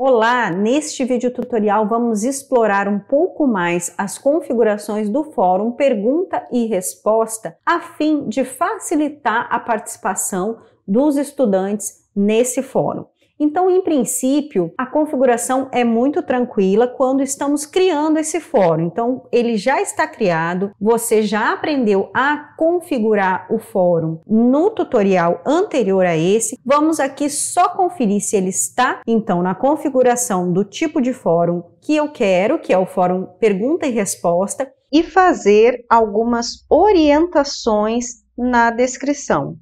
Olá! Neste vídeo tutorial vamos explorar um pouco mais as configurações do fórum pergunta e resposta a fim de facilitar a participação dos estudantes nesse fórum. Então, em princípio, a configuração é muito tranquila quando estamos criando esse fórum. Então, ele já está criado, você já aprendeu a configurar o fórum no tutorial anterior a esse. Vamos aqui só conferir se ele está, então, na configuração do tipo de fórum que eu quero, que é o fórum pergunta e resposta, e fazer algumas orientações na descrição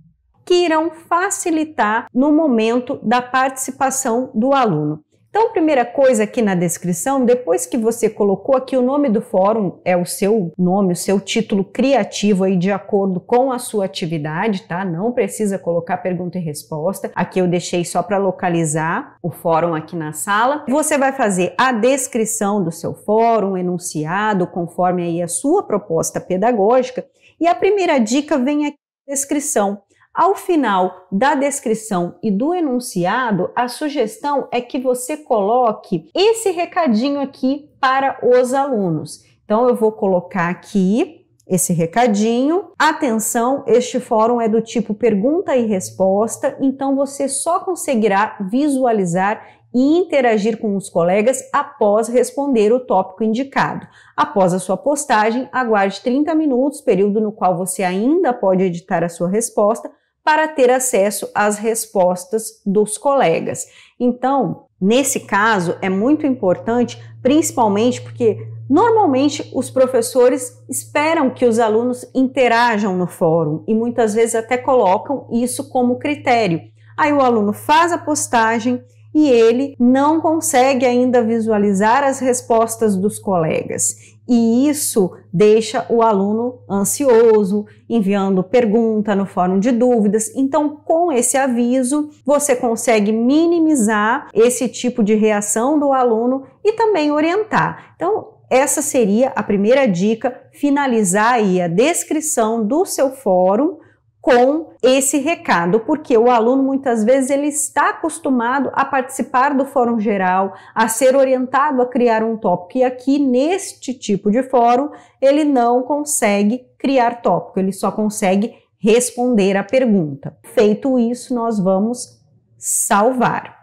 que irão facilitar no momento da participação do aluno. Então, primeira coisa aqui na descrição, depois que você colocou aqui o nome do fórum, é o seu nome, o seu título criativo aí de acordo com a sua atividade, tá? Não precisa colocar pergunta e resposta. Aqui eu deixei só para localizar o fórum aqui na sala. Você vai fazer a descrição do seu fórum, enunciado, conforme aí a sua proposta pedagógica. E a primeira dica vem aqui descrição. Ao final da descrição e do enunciado, a sugestão é que você coloque esse recadinho aqui para os alunos. Então, eu vou colocar aqui esse recadinho. Atenção, este fórum é do tipo pergunta e resposta, então você só conseguirá visualizar e interagir com os colegas após responder o tópico indicado. Após a sua postagem, aguarde 30 minutos, período no qual você ainda pode editar a sua resposta para ter acesso às respostas dos colegas. Então, nesse caso, é muito importante, principalmente porque Normalmente, os professores esperam que os alunos interajam no fórum e muitas vezes até colocam isso como critério. Aí o aluno faz a postagem e ele não consegue ainda visualizar as respostas dos colegas. E isso deixa o aluno ansioso, enviando pergunta no fórum de dúvidas. Então, com esse aviso, você consegue minimizar esse tipo de reação do aluno e também orientar. Então, essa seria a primeira dica, finalizar aí a descrição do seu fórum com esse recado, porque o aluno muitas vezes ele está acostumado a participar do fórum geral, a ser orientado a criar um tópico e aqui neste tipo de fórum ele não consegue criar tópico, ele só consegue responder a pergunta. Feito isso, nós vamos salvar.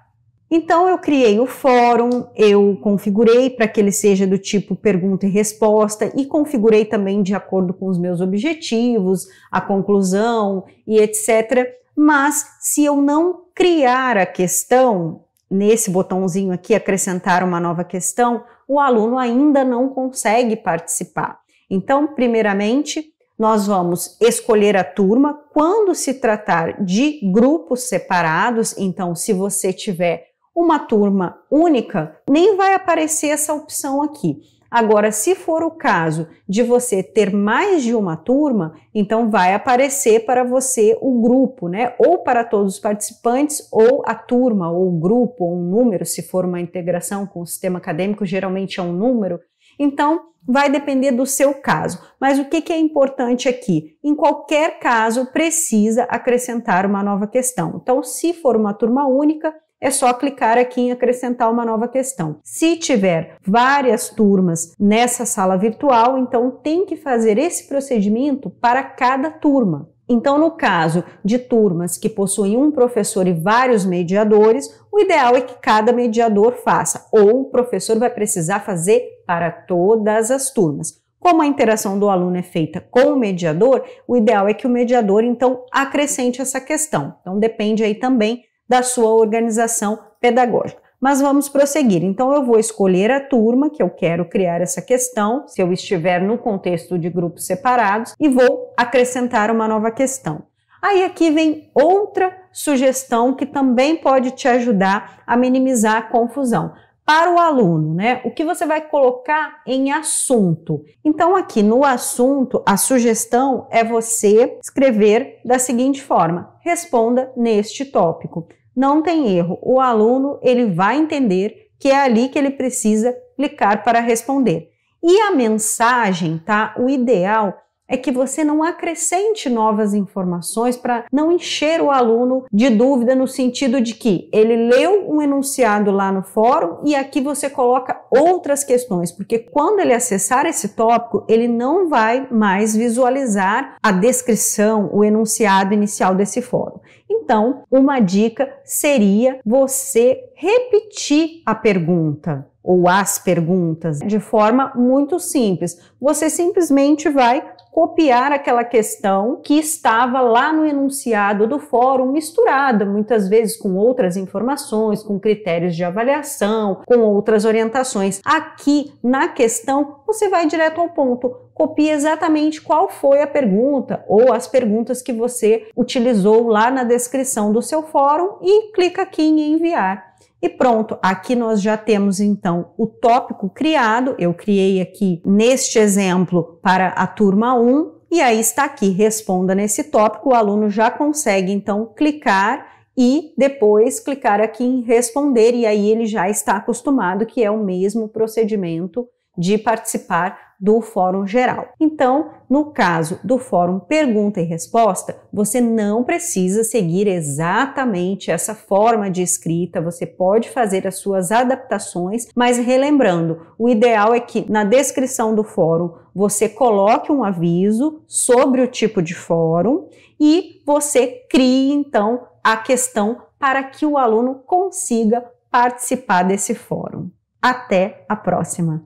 Então eu criei o fórum, eu configurei para que ele seja do tipo pergunta e resposta e configurei também de acordo com os meus objetivos, a conclusão e etc. Mas se eu não criar a questão, nesse botãozinho aqui acrescentar uma nova questão, o aluno ainda não consegue participar. Então, primeiramente, nós vamos escolher a turma quando se tratar de grupos separados. Então, se você tiver uma turma única, nem vai aparecer essa opção aqui. Agora, se for o caso de você ter mais de uma turma, então vai aparecer para você o grupo, né? Ou para todos os participantes, ou a turma, ou o grupo, ou um número, se for uma integração com o sistema acadêmico, geralmente é um número. Então, vai depender do seu caso. Mas o que, que é importante aqui? Em qualquer caso, precisa acrescentar uma nova questão. Então, se for uma turma única, é só clicar aqui em acrescentar uma nova questão. Se tiver várias turmas nessa sala virtual, então tem que fazer esse procedimento para cada turma. Então, no caso de turmas que possuem um professor e vários mediadores, o ideal é que cada mediador faça, ou o professor vai precisar fazer para todas as turmas. Como a interação do aluno é feita com o mediador, o ideal é que o mediador então acrescente essa questão. Então, depende aí também da sua organização pedagógica. Mas vamos prosseguir. Então, eu vou escolher a turma que eu quero criar essa questão, se eu estiver no contexto de grupos separados, e vou acrescentar uma nova questão. Aí aqui vem outra sugestão que também pode te ajudar a minimizar a confusão. Para o aluno, né? O que você vai colocar em assunto? Então, aqui no assunto, a sugestão é você escrever da seguinte forma: responda neste tópico não tem erro. O aluno ele vai entender que é ali que ele precisa clicar para responder. E a mensagem, tá? O ideal é que você não acrescente novas informações para não encher o aluno de dúvida no sentido de que ele leu um enunciado lá no fórum e aqui você coloca outras questões, porque quando ele acessar esse tópico, ele não vai mais visualizar a descrição, o enunciado inicial desse fórum. Então, uma dica seria você repetir a pergunta ou as perguntas de forma muito simples. Você simplesmente vai copiar aquela questão que estava lá no enunciado do fórum, misturada muitas vezes com outras informações, com critérios de avaliação, com outras orientações. Aqui na questão, você vai direto ao ponto, copie exatamente qual foi a pergunta ou as perguntas que você utilizou lá na descrição do seu fórum e clica aqui em enviar. E pronto, aqui nós já temos então o tópico criado. Eu criei aqui neste exemplo para a turma 1 e aí está aqui responda nesse tópico. O aluno já consegue então clicar e depois clicar aqui em responder e aí ele já está acostumado que é o mesmo procedimento de participar do Fórum Geral. Então, no caso do Fórum Pergunta e Resposta, você não precisa seguir exatamente essa forma de escrita, você pode fazer as suas adaptações, mas relembrando, o ideal é que na descrição do fórum você coloque um aviso sobre o tipo de fórum e você crie então a questão para que o aluno consiga participar desse fórum. Até a próxima!